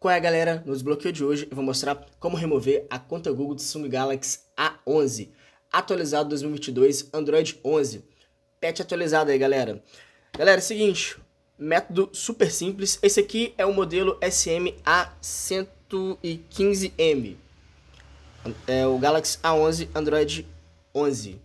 Qual é galera? No desbloqueio de hoje eu vou mostrar como remover a conta Google do Samsung Galaxy A11 Atualizado 2022, Android 11 Patch atualizado aí galera Galera, é o seguinte, método super simples Esse aqui é o modelo SMA115M É o Galaxy A11 Android 11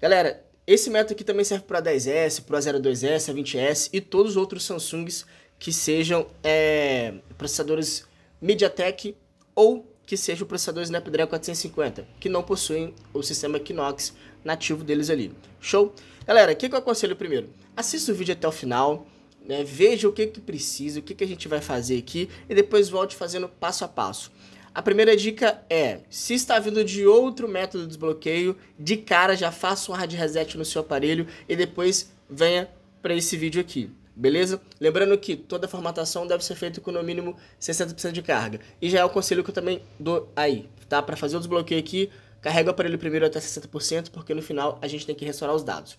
Galera, esse método aqui também serve para 10S, para 02S, a 20S e todos os outros Samsungs que sejam é, processadores MediaTek ou que sejam processadores Snapdragon 450, que não possuem o sistema Knox nativo deles ali. Show? Galera, o que, que eu aconselho primeiro? Assista o vídeo até o final, né, veja o que, que precisa, o que, que a gente vai fazer aqui e depois volte fazendo passo a passo. A primeira dica é, se está vindo de outro método de desbloqueio, de cara já faça um hard reset no seu aparelho e depois venha para esse vídeo aqui beleza? Lembrando que toda formatação deve ser feita com no mínimo 60% de carga. E já é o conselho que eu também dou aí, tá? Para fazer o desbloqueio aqui, carrega o aparelho primeiro até 60%, porque no final a gente tem que restaurar os dados.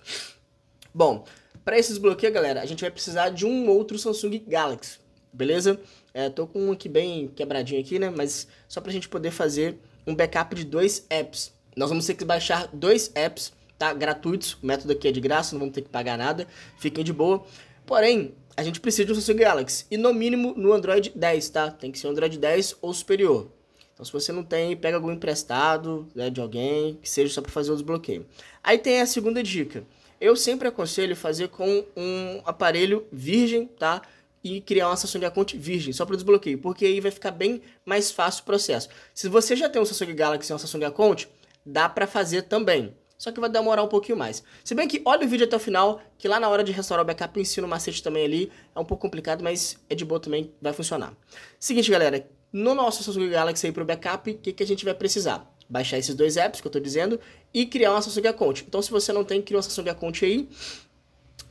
Bom, para esse desbloqueio, galera, a gente vai precisar de um outro Samsung Galaxy, beleza? É, tô com um aqui bem quebradinho aqui, né? Mas só pra gente poder fazer um backup de dois apps. Nós vamos ter que baixar dois apps, tá? Gratuitos, o método aqui é de graça, não vamos ter que pagar nada, fiquem de boa. Porém, a gente precisa de um Samsung Galaxy. E no mínimo no Android 10, tá? Tem que ser um Android 10 ou superior. Então se você não tem, pega algum emprestado né, de alguém, que seja só para fazer o desbloqueio. Aí tem a segunda dica. Eu sempre aconselho fazer com um aparelho virgem, tá? E criar uma Samsung Account virgem, só para desbloqueio, porque aí vai ficar bem mais fácil o processo. Se você já tem um Samsung Galaxy e uma Samsung Account, dá para fazer também só que vai demorar um pouquinho mais. Se bem que olha o vídeo até o final, que lá na hora de restaurar o backup eu ensino o macete também ali, é um pouco complicado, mas é de boa também, vai funcionar. Seguinte, galera, no nosso Samsung Galaxy aí pro backup, o que, que a gente vai precisar? Baixar esses dois apps que eu estou dizendo e criar uma Samsung Account. Então se você não tem, cria uma Samsung Account aí,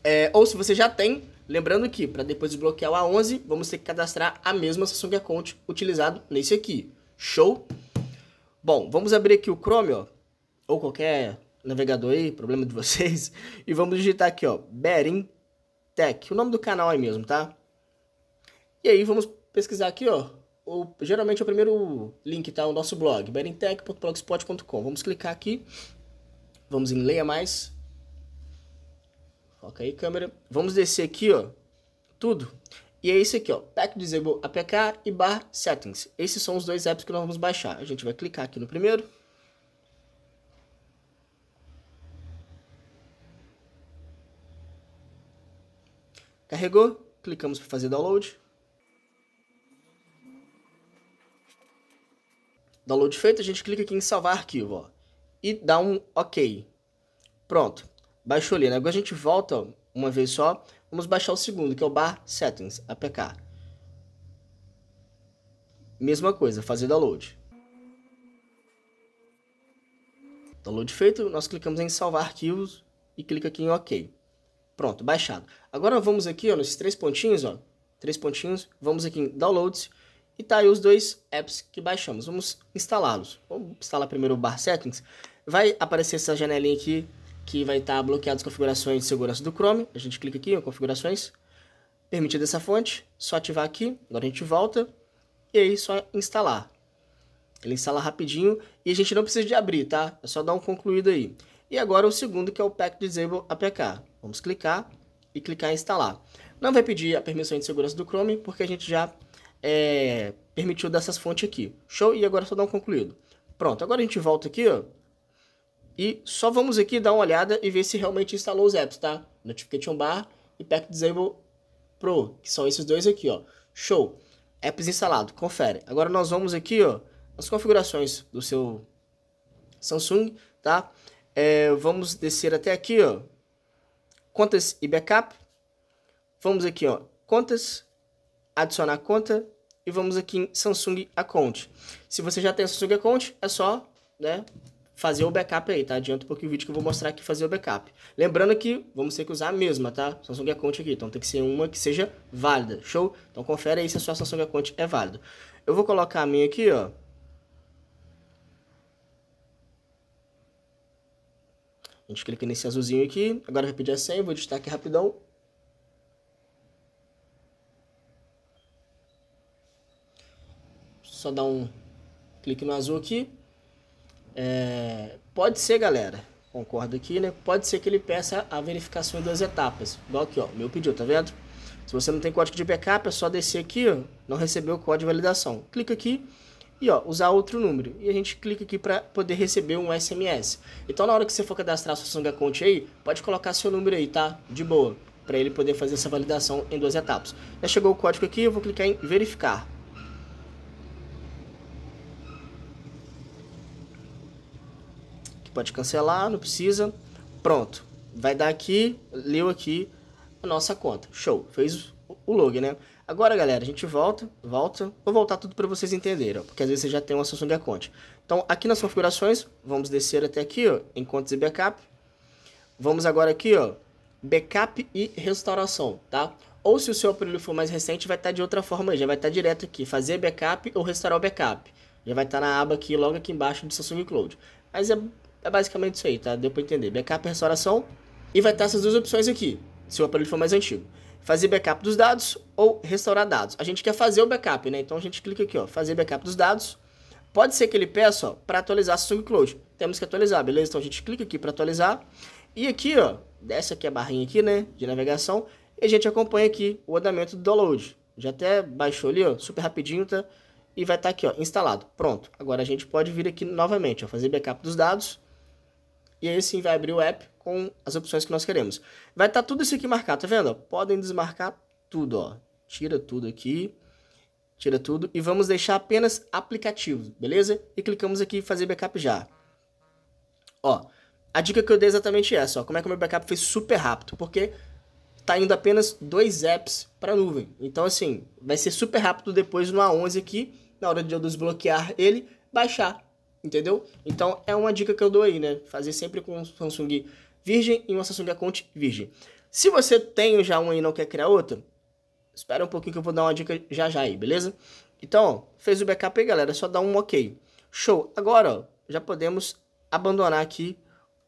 é, ou se você já tem, lembrando que para depois desbloquear o A11, vamos ter que cadastrar a mesma Samsung Account utilizado nesse aqui. Show? Bom, vamos abrir aqui o Chrome, ó, ou qualquer navegador aí, problema de vocês. E vamos digitar aqui, ó, Bering Tech, o nome do canal aí mesmo, tá? E aí vamos pesquisar aqui, ó, o, geralmente é o primeiro link, tá? O nosso blog, berintech.blogspot.com. Vamos clicar aqui, vamos em leia mais. Foca aí, câmera. Vamos descer aqui, ó, tudo. E é esse aqui, ó, Pack Disable APK e Bar Settings. Esses são os dois apps que nós vamos baixar. A gente vai clicar aqui no primeiro. Carregou, clicamos para fazer download. Download feito, a gente clica aqui em salvar arquivo, ó, e dá um OK. Pronto, baixou ali, né? Agora a gente volta uma vez só, vamos baixar o segundo, que é o bar settings, APK. Mesma coisa, fazer download. Download feito, nós clicamos em salvar arquivos e clica aqui em OK. Pronto, baixado. Agora vamos aqui, ó, nos três pontinhos, ó. Três pontinhos, vamos aqui em Downloads e tá aí os dois apps que baixamos. Vamos instalá-los. Vamos instalar primeiro o Bar Settings. Vai aparecer essa janelinha aqui que vai estar tá bloqueado as configurações de segurança do Chrome. A gente clica aqui em configurações, permitida essa fonte, só ativar aqui, agora a gente volta e aí só instalar. Ele instala rapidinho e a gente não precisa de abrir, tá? É só dar um concluído aí. E agora o segundo que é o Pack Disable APK. Vamos clicar e clicar em instalar. Não vai pedir a permissão de segurança do Chrome, porque a gente já é, permitiu dessas fontes aqui. Show? E agora só dá um concluído. Pronto, agora a gente volta aqui, ó. E só vamos aqui dar uma olhada e ver se realmente instalou os apps, tá? Notification Bar e Pack Disable Pro, que são esses dois aqui, ó. Show. Apps instalado, confere. Agora nós vamos aqui, ó, as configurações do seu Samsung, tá? É, vamos descer até aqui, ó, contas e backup. Vamos aqui, ó, contas, adicionar conta e vamos aqui em Samsung Account. Se você já tem Samsung Account, é só, né, fazer o backup aí, tá? Adianta um pouquinho o vídeo que eu vou mostrar aqui fazer o backup. Lembrando que vamos ter que usar a mesma, tá? Samsung Account aqui, então tem que ser uma que seja válida, show? Então confere aí se a sua Samsung Account é válida. Eu vou colocar a minha aqui, ó, gente clica nesse azulzinho aqui, agora vai pedir a senha, vou digitar aqui rapidão. Só dar um clique no azul aqui. É, pode ser, galera, concordo aqui, né? Pode ser que ele peça a verificação em duas etapas. Igual aqui, ó, meu pediu, tá vendo? Se você não tem código de backup, é só descer aqui, ó, não recebeu o código de validação. Clica aqui, e ó, usar outro número. E a gente clica aqui para poder receber um SMS. Então na hora que você for cadastrar sua Sunga Conte aí, pode colocar seu número aí, tá? De boa, para ele poder fazer essa validação em duas etapas. Já chegou o código aqui, eu vou clicar em verificar. Aqui pode cancelar, não precisa. Pronto. Vai dar aqui, leu aqui a nossa conta. Show. Fez o log, né? Agora, galera, a gente volta, volta. Vou voltar tudo para vocês entenderem, ó, porque às vezes você já tem uma Samsung account. Então, aqui nas configurações, vamos descer até aqui, ó, em contas e backup. Vamos agora aqui, ó, backup e restauração, tá? Ou se o seu aparelho for mais recente, vai estar tá de outra forma, já vai estar tá direto aqui, fazer backup ou restaurar o backup. Já vai estar tá na aba aqui, logo aqui embaixo do Samsung Cloud. Mas é, é basicamente isso aí, tá? Deu para entender. Backup e restauração. E vai estar essas duas opções aqui, se o aparelho for mais antigo fazer backup dos dados ou restaurar dados. A gente quer fazer o backup, né? Então a gente clica aqui, ó, fazer backup dos dados. Pode ser que ele peça, ó, para atualizar SungCloud. Temos que atualizar, beleza? Então a gente clica aqui para atualizar. E aqui, ó, desce aqui a barrinha aqui, né, de navegação, e a gente acompanha aqui o andamento do download. Já até baixou ali, ó, super rapidinho, tá? E vai estar tá aqui, ó, instalado. Pronto. Agora a gente pode vir aqui novamente, ó, fazer backup dos dados e aí sim vai abrir o app com as opções que nós queremos. Vai estar tá tudo isso aqui marcado, tá vendo? Podem desmarcar tudo, ó. Tira tudo aqui, tira tudo e vamos deixar apenas aplicativos, beleza? E clicamos aqui em fazer backup já. Ó, a dica que eu dei é exatamente essa, ó, como é que o meu backup foi super rápido, porque tá indo apenas dois apps para nuvem. Então assim, vai ser super rápido depois no A11 aqui, na hora de eu desbloquear ele, baixar entendeu? Então é uma dica que eu dou aí, né? Fazer sempre com Samsung virgem e uma Samsung Account virgem. Se você tem já uma e não quer criar outra, espera um pouquinho que eu vou dar uma dica já já aí, beleza? Então, ó, fez o backup aí, galera, é só dar um ok. Show. Agora, ó, já podemos abandonar aqui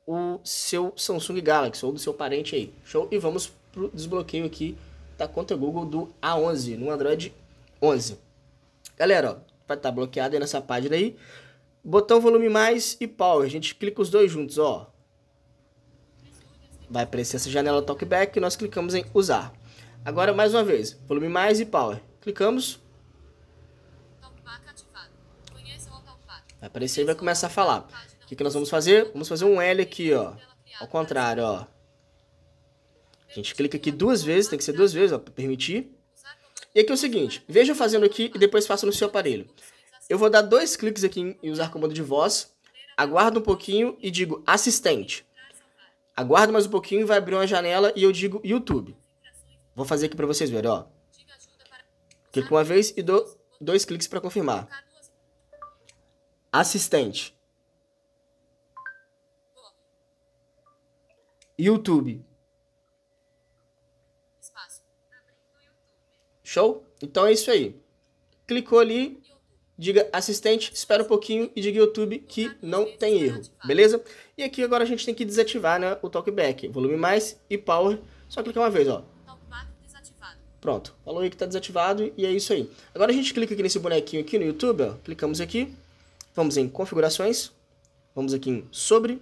o seu Samsung Galaxy ou do seu parente aí. Show? E vamos pro desbloqueio aqui da conta Google do A11, no Android 11. Galera, ó, vai estar tá bloqueado aí nessa página aí. Botão volume mais e power. A gente clica os dois juntos, ó. Vai aparecer essa janela talkback e nós clicamos em usar. Agora, mais uma vez, volume mais e power. Clicamos. Vai aparecer e vai começar a falar. O que, que nós vamos fazer? Vamos fazer um L aqui, ó. Ao contrário, ó. A gente clica aqui duas vezes, tem que ser duas vezes, ó, para permitir. E aqui é o seguinte, veja fazendo aqui e depois faça no seu aparelho. Eu vou dar dois cliques aqui em usar comando de voz, aguardo um pouquinho e digo assistente. Aguardo mais um pouquinho, vai abrir uma janela e eu digo YouTube. Vou fazer aqui para vocês verem, ó. Clico uma vez e dou dois cliques para confirmar. Assistente. YouTube. Show? Então é isso aí. Clicou ali, diga assistente, espera um pouquinho e diga YouTube que não tem erro, beleza? E aqui agora a gente tem que desativar né, o TalkBack, volume mais e power, só clicar uma vez, ó. Pronto, falou aí que tá desativado e é isso aí. Agora a gente clica aqui nesse bonequinho aqui no YouTube, ó, clicamos aqui, vamos em configurações, vamos aqui em sobre,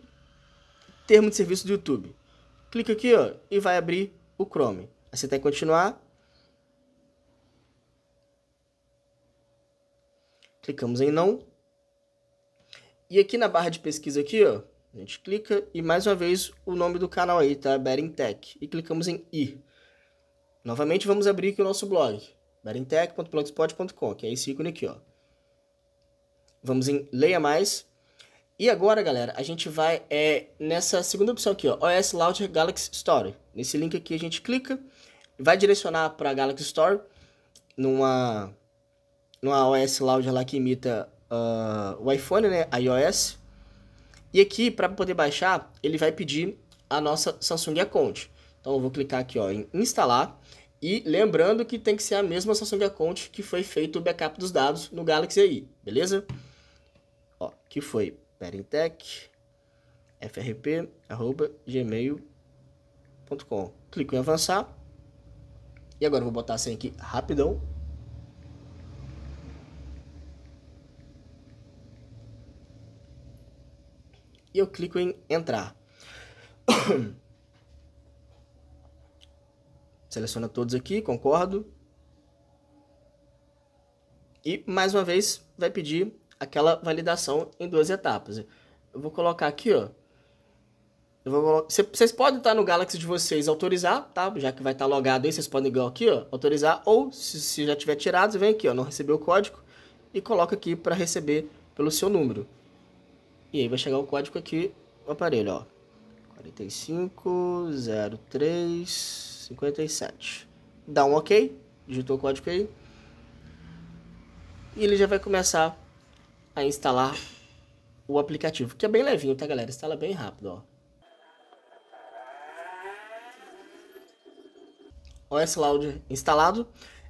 termo de serviço do YouTube. Clica aqui ó, e vai abrir o Chrome. Acertar e continuar, Clicamos em não. E aqui na barra de pesquisa aqui, ó, a gente clica e mais uma vez o nome do canal aí, tá? Bering Tech. E clicamos em ir Novamente vamos abrir aqui o nosso blog, beringtech.blogspot.com, que é esse ícone aqui, ó. Vamos em leia mais. E agora, galera, a gente vai é, nessa segunda opção aqui, ó, OS Launcher Galaxy Store. Nesse link aqui a gente clica, vai direcionar para a Galaxy Store numa numa OS Lounge lá que imita uh, o iPhone, né? iOS. E aqui, para poder baixar, ele vai pedir a nossa Samsung Account. Então eu vou clicar aqui ó, em instalar. E lembrando que tem que ser a mesma Samsung Account que foi feito o backup dos dados no Galaxy aí, beleza? Ó, que foi parentec frp@gmail.com. Clico em avançar. E agora eu vou botar a senha aqui rapidão. e eu clico em entrar. Seleciona todos aqui, concordo. E mais uma vez vai pedir aquela validação em duas etapas. Eu vou colocar aqui, ó. Vou... Vocês podem estar no Galaxy de vocês autorizar, tá? Já que vai estar logado aí, vocês podem igual aqui, ó, autorizar. Ou se, se já tiver tirado, vem aqui, ó, não recebeu o código e coloca aqui para receber pelo seu número. E aí vai chegar o código aqui no aparelho, ó. 45 03 57. Dá um OK, digitou o código aí. E ele já vai começar a instalar o aplicativo, que é bem levinho, tá, galera? Instala bem rápido, ó. OS Loud instalado.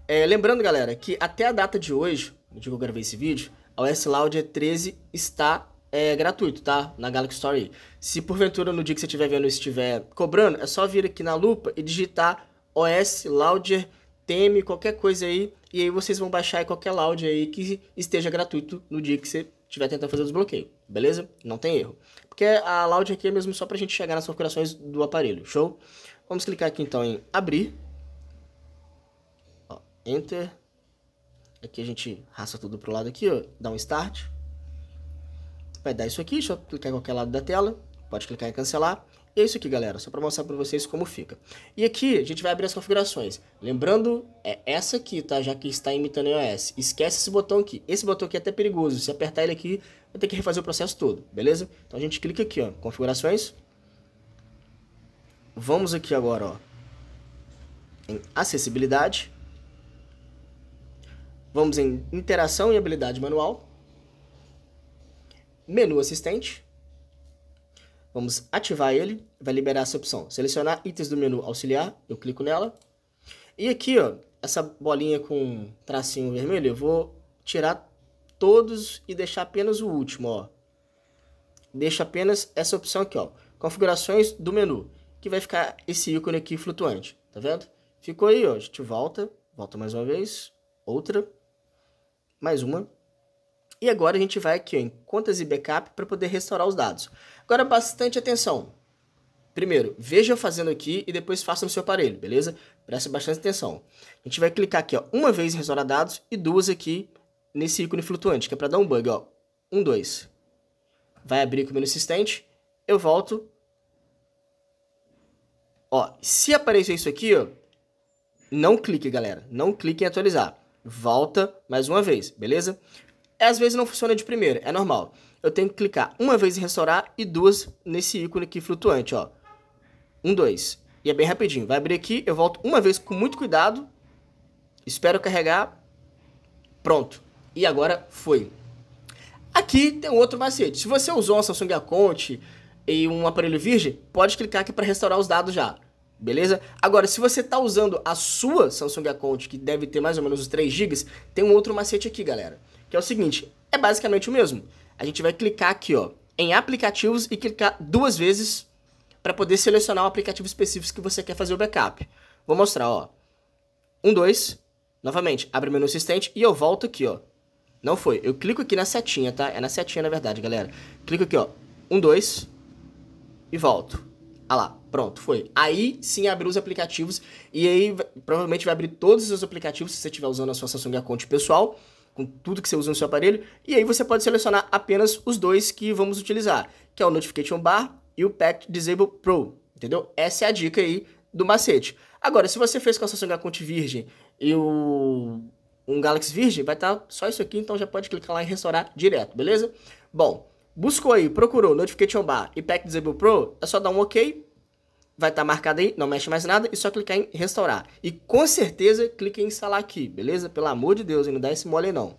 É, lembrando, galera, que até a data de hoje, no dia que eu gravei esse vídeo, a OS Loud 13 está é gratuito, tá? Na Galaxy Story. Se porventura no dia que você estiver vendo estiver cobrando, é só vir aqui na lupa e digitar OS Launcher TM, qualquer coisa aí, e aí vocês vão baixar qualquer loud aí que esteja gratuito no dia que você estiver tentando fazer o desbloqueio, beleza? Não tem erro. Porque a loud aqui é mesmo só pra gente chegar nas configurações do aparelho, show? Vamos clicar aqui então em abrir. Ó, enter. Aqui a gente raça tudo pro lado aqui, ó, dá um start vai dar isso aqui, deixa eu clicar em qualquer lado da tela, pode clicar em cancelar. E é isso aqui, galera, só para mostrar para vocês como fica. E aqui a gente vai abrir as configurações. Lembrando, é essa aqui, tá? Já que está imitando iOS. Esquece esse botão aqui. Esse botão aqui é até perigoso. Se apertar ele aqui, vai ter que refazer o processo todo, beleza? Então a gente clica aqui, ó, configurações. Vamos aqui agora, ó, em acessibilidade. Vamos em interação e habilidade manual menu assistente. Vamos ativar ele, vai liberar essa opção. Selecionar itens do menu auxiliar, eu clico nela. E aqui, ó, essa bolinha com tracinho vermelho, eu vou tirar todos e deixar apenas o último, ó. Deixa apenas essa opção aqui, ó. Configurações do menu, que vai ficar esse ícone aqui flutuante, tá vendo? Ficou aí, ó. A gente volta, volta mais uma vez, outra, mais uma. E agora a gente vai aqui em contas e backup para poder restaurar os dados. Agora bastante atenção. Primeiro, veja fazendo aqui e depois faça no seu aparelho, beleza? Preste bastante atenção. A gente vai clicar aqui ó, uma vez em restaurar dados e duas aqui nesse ícone flutuante, que é para dar um bug. Ó. Um, dois. Vai abrir com o menu assistente, eu volto. Ó, se aparecer isso aqui, ó, não clique, galera. Não clique em atualizar. Volta mais uma vez, beleza? às vezes não funciona de primeira, é normal. Eu tenho que clicar uma vez em restaurar e duas nesse ícone aqui flutuante, ó. Um, dois. E é bem rapidinho. Vai abrir aqui, eu volto uma vez com muito cuidado. Espero carregar. Pronto. E agora foi. Aqui tem um outro macete. Se você usou uma Samsung Account e um aparelho virgem, pode clicar aqui para restaurar os dados já. Beleza? Agora, se você está usando a sua Samsung Account, que deve ter mais ou menos os 3 GB, tem um outro macete aqui, galera que é o seguinte, é basicamente o mesmo. A gente vai clicar aqui, ó, em aplicativos e clicar duas vezes para poder selecionar o aplicativo específico que você quer fazer o backup. Vou mostrar, ó. Um, dois, novamente, abre o menu assistente e eu volto aqui, ó. Não foi. Eu clico aqui na setinha, tá? É na setinha, na verdade, galera. Clico aqui, ó. Um, dois e volto. Ah lá, pronto, foi. Aí sim abriu os aplicativos e aí provavelmente vai abrir todos os aplicativos se você estiver usando a sua Samsung Account pessoal com tudo que você usa no seu aparelho, e aí você pode selecionar apenas os dois que vamos utilizar, que é o Notification Bar e o Pact Disable Pro, entendeu? Essa é a dica aí do macete. Agora, se você fez com a Samsung Conte Virgem e o um Galaxy Virgem, vai estar tá só isso aqui, então já pode clicar lá em restaurar direto, beleza? Bom, buscou aí, procurou Notification Bar e Pack Disable Pro, é só dar um OK vai estar tá marcado aí, não mexe mais nada, e só clicar em restaurar. E com certeza clique em instalar aqui, beleza? Pelo amor de Deus, não dá esse mole não.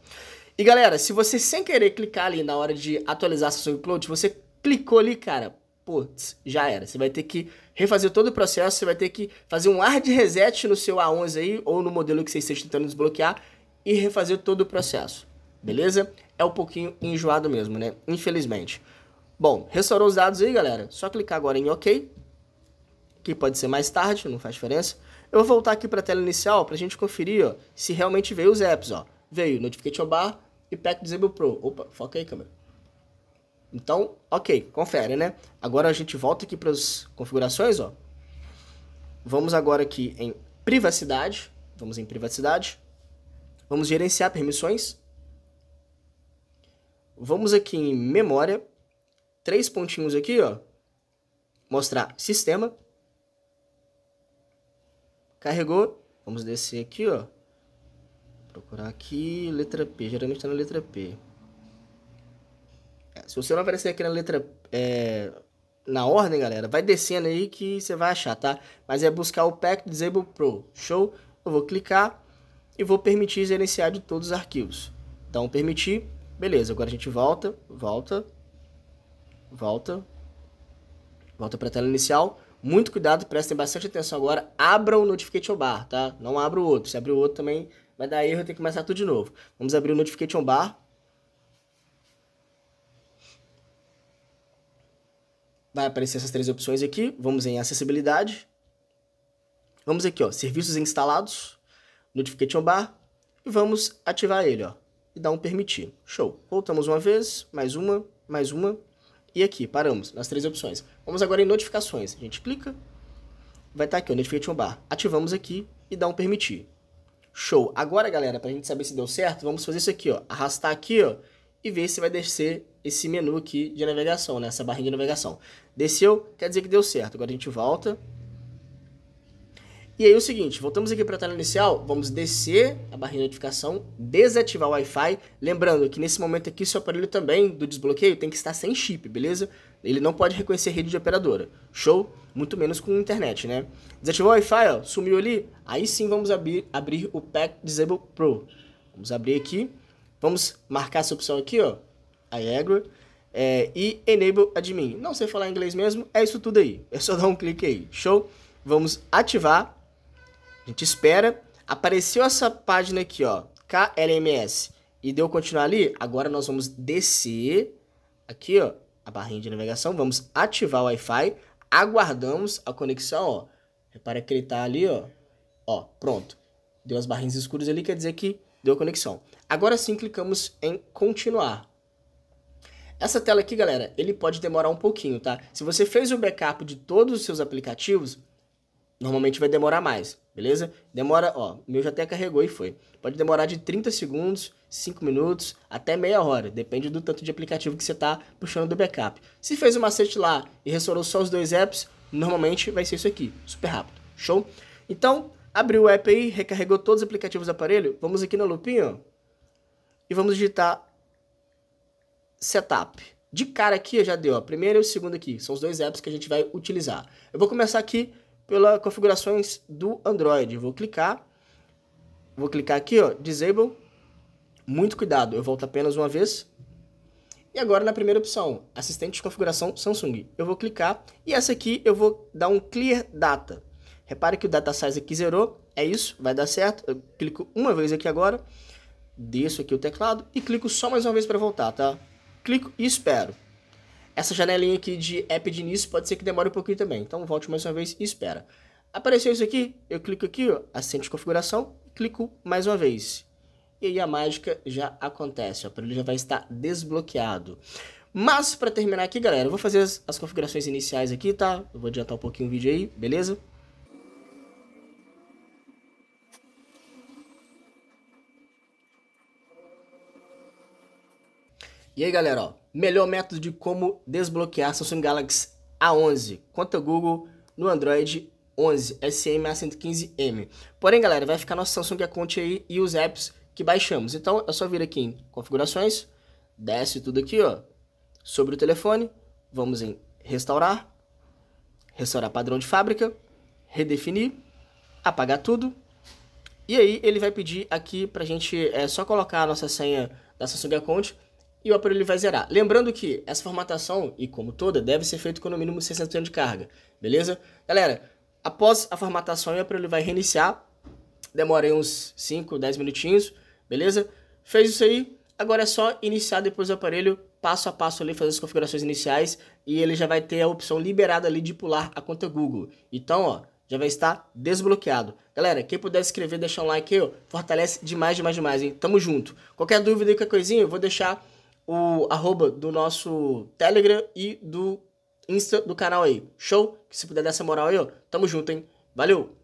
E galera, se você sem querer clicar ali na hora de atualizar seu upload, você clicou ali, cara, putz, já era. Você vai ter que refazer todo o processo, você vai ter que fazer um hard reset no seu A11 aí, ou no modelo que você esteja tentando desbloquear, e refazer todo o processo, beleza? É um pouquinho enjoado mesmo, né? Infelizmente. Bom, restaurou os dados aí, galera. Só clicar agora em OK que pode ser mais tarde, não faz diferença. Eu vou voltar aqui para a tela inicial para a gente conferir ó, se realmente veio os apps. Ó. Veio Notification Bar e Pack Disable Pro. Opa, foca aí, câmera. Então, ok, confere, né? Agora a gente volta aqui para as configurações, ó. Vamos agora aqui em privacidade. Vamos em privacidade. Vamos gerenciar permissões. Vamos aqui em memória. Três pontinhos aqui, ó. Mostrar sistema. Carregou? Vamos descer aqui, ó. Procurar aqui, letra P. Geralmente está na letra P. É, se você não aparecer aqui na letra... É, na ordem, galera, vai descendo aí que você vai achar, tá? Mas é buscar o Pack Disable Pro. Show? Eu vou clicar e vou permitir gerenciar de todos os arquivos. Então, permitir. Beleza, agora a gente volta, volta, volta, volta para a tela inicial. Muito cuidado, prestem bastante atenção agora. Abra o Notification Bar, tá? Não abra o outro. Se abrir o outro também vai dar erro, tem que começar tudo de novo. Vamos abrir o Notification Bar. Vai aparecer essas três opções aqui. Vamos em acessibilidade. Vamos aqui, ó, serviços instalados, Notification Bar, e vamos ativar ele, ó, e dar um permitir. Show. Voltamos uma vez, mais uma, mais uma, e aqui, paramos nas três opções. Vamos agora em notificações. A gente clica, vai estar tá aqui o notification bar. Ativamos aqui e dá um permitir. Show. Agora, galera, para a gente saber se deu certo, vamos fazer isso aqui, ó. Arrastar aqui, ó, e ver se vai descer esse menu aqui de navegação, né? Essa barrinha de navegação. Desceu, quer dizer que deu certo. Agora a gente volta e aí é o seguinte, voltamos aqui para a tela inicial, vamos descer a barra de notificação, desativar o Wi-Fi. Lembrando que nesse momento aqui, seu aparelho também do desbloqueio tem que estar sem chip, beleza? Ele não pode reconhecer rede de operadora. Show? Muito menos com internet, né? Desativou o Wi-Fi, sumiu ali. Aí sim vamos abrir, abrir o Pack Disable Pro. Vamos abrir aqui. Vamos marcar essa opção aqui, ó. Aegro. É, e Enable Admin. Não sei falar inglês mesmo, é isso tudo aí. É só dar um clique aí. Show? Vamos ativar a gente espera. Apareceu essa página aqui, ó, KLMS, e deu continuar ali. Agora nós vamos descer aqui, ó, a barrinha de navegação. Vamos ativar o Wi-Fi. Aguardamos a conexão, ó. Repara que ele tá ali, ó. Ó, pronto. Deu as barrinhas escuras ali, quer dizer que deu conexão. Agora sim, clicamos em continuar. Essa tela aqui, galera, ele pode demorar um pouquinho, tá? Se você fez o backup de todos os seus aplicativos, Normalmente vai demorar mais, beleza? Demora, ó, meu já até carregou e foi. Pode demorar de 30 segundos, 5 minutos, até meia hora. Depende do tanto de aplicativo que você está puxando do backup. Se fez o um macete lá e restaurou só os dois apps, normalmente vai ser isso aqui. Super rápido, show? Então, abriu o app aí, recarregou todos os aplicativos do aparelho. Vamos aqui na lupinha, ó, E vamos digitar Setup. De cara aqui já deu, ó. Primeiro e o segundo aqui. São os dois apps que a gente vai utilizar. Eu vou começar aqui pela configurações do Android. Vou clicar, vou clicar aqui, ó, Disable. Muito cuidado, eu volto apenas uma vez. E agora na primeira opção, assistente de configuração Samsung. Eu vou clicar e essa aqui eu vou dar um Clear Data. Repare que o Data Size aqui zerou, é isso, vai dar certo. Eu clico uma vez aqui agora, desço aqui o teclado e clico só mais uma vez para voltar, tá? Clico e espero. Essa janelinha aqui de app de início pode ser que demore um pouquinho também. Então volte mais uma vez e espera. Apareceu isso aqui, eu clico aqui, ó, assente configuração, clico mais uma vez. E aí a mágica já acontece, o aparelho já vai estar desbloqueado. Mas para terminar aqui, galera, eu vou fazer as, as configurações iniciais aqui, tá? Eu vou adiantar um pouquinho o vídeo aí, beleza? E aí, galera, ó, Melhor método de como desbloquear Samsung Galaxy A11. Conta Google no Android 11 SMA115M. Porém, galera, vai ficar nosso Samsung Account aí e os apps que baixamos. Então, é só vir aqui em configurações, desce tudo aqui, ó. Sobre o telefone, vamos em restaurar, restaurar padrão de fábrica, redefinir, apagar tudo. E aí ele vai pedir aqui pra gente é, só colocar a nossa senha da Samsung Account e o aparelho vai zerar. Lembrando que essa formatação, e como toda, deve ser feita com no mínimo 60% de carga, beleza? Galera, após a formatação, o aparelho vai reiniciar, demora aí uns 5, 10 minutinhos, beleza? Fez isso aí, agora é só iniciar depois o aparelho passo a passo ali, fazer as configurações iniciais e ele já vai ter a opção liberada ali de pular a conta Google. Então, ó, já vai estar desbloqueado. Galera, quem puder escrever, deixar um like aí, ó, fortalece demais, demais, demais, hein? Tamo junto. Qualquer dúvida, qualquer coisinha, eu vou deixar o arroba do nosso Telegram e do Insta do canal aí. Show? Que se puder dar essa moral aí, ó. Tamo junto, hein? Valeu!